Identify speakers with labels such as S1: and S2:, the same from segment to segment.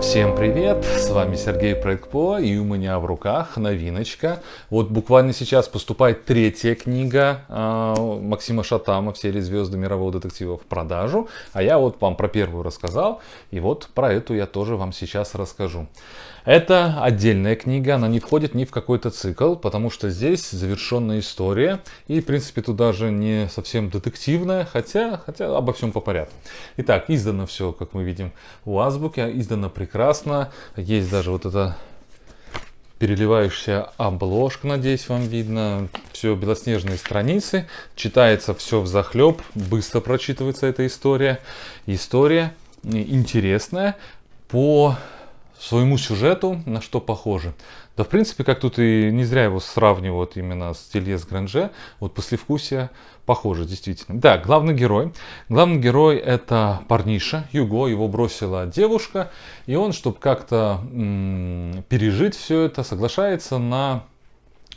S1: Всем привет! С вами Сергей Проект и у меня в руках новиночка. Вот буквально сейчас поступает третья книга э, Максима Шатама все ли «Звезды мирового детектива» в продажу. А я вот вам про первую рассказал, и вот про эту я тоже вам сейчас расскажу. Это отдельная книга, она не входит ни в какой-то цикл, потому что здесь завершенная история, и, в принципе, тут даже не совсем детективная, хотя, хотя обо всем по порядку. Итак, издано все, как мы видим, у Азбуки, издано прекрасно, есть даже вот эта переливающаяся обложка, надеюсь, вам видно. Все белоснежные страницы. Читается все в захлеб. Быстро прочитывается эта история. История интересная по своему сюжету, на что похоже. Да, в принципе, как тут и не зря его сравнивают именно с Телье с Гранже, вот послевкусие похоже, действительно. Да, главный герой. Главный герой это парниша, Юго, его бросила девушка, и он, чтобы как-то пережить все это, соглашается на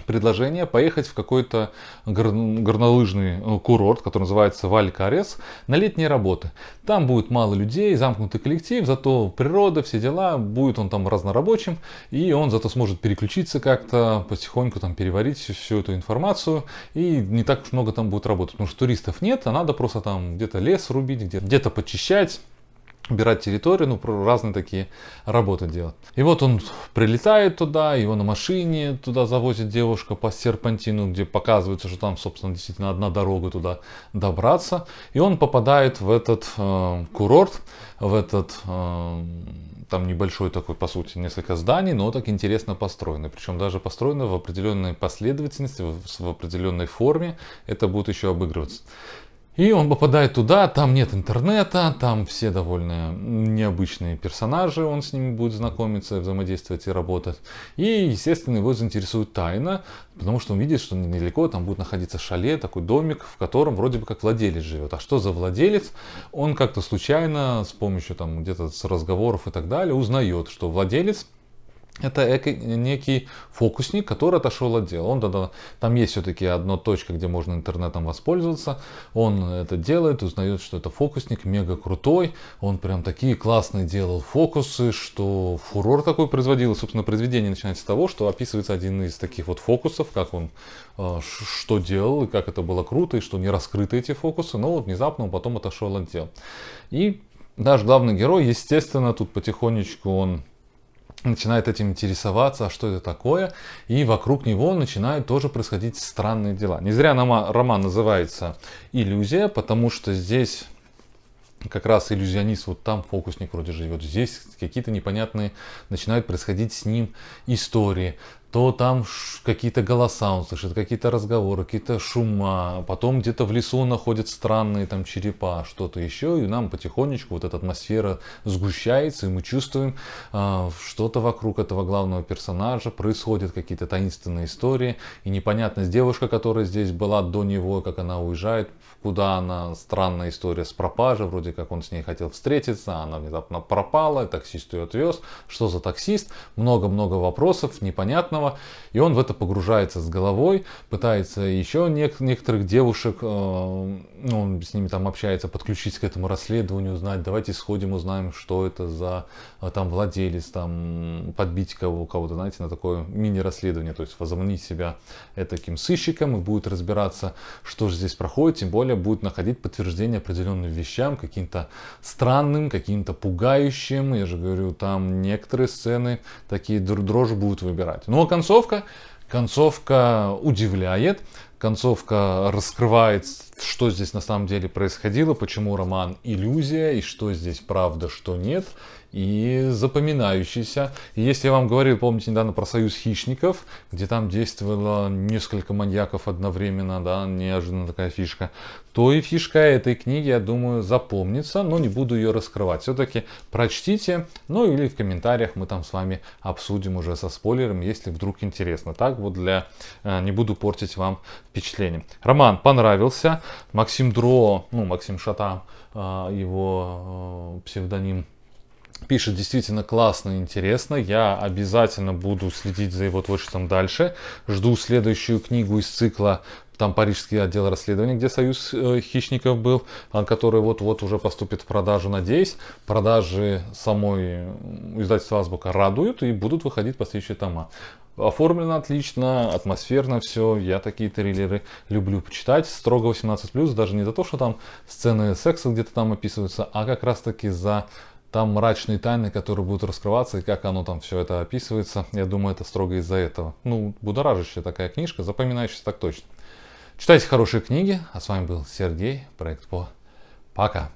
S1: предложение поехать в какой-то гор- горнолыжный э, курорт, который называется Валькарес, на летние работы. Там будет мало людей, замкнутый коллектив, зато природа, все дела, будет он там разнорабочим, и он зато сможет переключиться как-то, потихоньку там переварить всю, всю эту информацию, и не так уж много там будет работать, потому что туристов нет, а надо просто там где-то лес рубить, где-то, где-то почищать, убирать территорию, ну, разные такие работы делать. И вот он прилетает туда, его на машине туда завозит девушка по серпантину, где показывается, что там, собственно, действительно одна дорога туда добраться. И он попадает в этот э, курорт, в этот э, там небольшой такой, по сути, несколько зданий, но так интересно построены. Причем даже построены в определенной последовательности, в, в определенной форме. Это будет еще обыгрываться. И он попадает туда, там нет интернета, там все довольно необычные персонажи, он с ними будет знакомиться, взаимодействовать и работать. И, естественно, его заинтересует тайна, потому что он видит, что недалеко там будет находиться шале, такой домик, в котором вроде бы как владелец живет. А что за владелец? Он как-то случайно с помощью там где-то с разговоров и так далее узнает, что владелец это некий фокусник, который отошел от дела. Он тогда, там есть все-таки одна точка, где можно интернетом воспользоваться. Он это делает, узнает, что это фокусник мега крутой. Он прям такие классные делал фокусы, что фурор такой производил. собственно, произведение начинается с того, что описывается один из таких вот фокусов, как он а, что делал, и как это было круто, и что не раскрыты эти фокусы. Но вот внезапно он потом отошел от дела. И наш главный герой, естественно, тут потихонечку он начинает этим интересоваться, а что это такое, и вокруг него начинают тоже происходить странные дела. Не зря а, роман называется «Иллюзия», потому что здесь как раз иллюзионист, вот там фокусник вроде живет, здесь какие-то непонятные, начинают происходить с ним истории то там какие-то голоса он слышит, какие-то разговоры, какие-то шума. Потом где-то в лесу он находит странные там черепа, что-то еще. И нам потихонечку вот эта атмосфера сгущается, и мы чувствуем, а, что-то вокруг этого главного персонажа происходит какие-то таинственные истории. И непонятность девушка, которая здесь была до него, как она уезжает, куда она, странная история с пропажей, вроде как он с ней хотел встретиться, она внезапно пропала, таксист ее отвез. Что за таксист? Много-много вопросов, непонятно заново, и он в это погружается с головой, пытается еще нек- некоторых девушек, э, ну, он с ними там общается, подключить к этому расследованию, узнать, давайте сходим, узнаем, что это за э, там владелец, там подбить кого- кого-то, знаете, на такое мини-расследование, то есть возомнить себя таким сыщиком и будет разбираться, что же здесь проходит, тем более будет находить подтверждение определенным вещам, каким-то странным, каким-то пугающим, я же говорю, там некоторые сцены такие дрожь будут выбирать. Но концовка? Концовка удивляет концовка раскрывает, что здесь на самом деле происходило, почему роман иллюзия и что здесь правда, что нет, и запоминающийся. И если я вам говорил, помните, недавно про союз хищников, где там действовало несколько маньяков одновременно, да, неожиданно такая фишка, то и фишка этой книги, я думаю, запомнится, но не буду ее раскрывать. Все-таки прочтите, ну или в комментариях мы там с вами обсудим уже со спойлером, если вдруг интересно. Так вот для... Э, не буду портить вам Впечатлением. Роман понравился. Максим Дро, ну, Максим Шата, а, его э, псевдоним пишет действительно классно и интересно. Я обязательно буду следить за его творчеством дальше. Жду следующую книгу из цикла там парижский отдел расследования, где союз э, хищников был, а, который вот-вот уже поступит в продажу, надеюсь. Продажи самой издательства «Азбука» радуют и будут выходить последующие тома. Оформлено отлично, атмосферно все. Я такие триллеры люблю почитать. Строго 18+, даже не за то, что там сцены секса где-то там описываются, а как раз таки за там мрачные тайны, которые будут раскрываться, и как оно там все это описывается. Я думаю, это строго из-за этого. Ну, будоражащая такая книжка, запоминающаяся так точно. Читайте хорошие книги. А с вами был Сергей, проект ПО. Пока.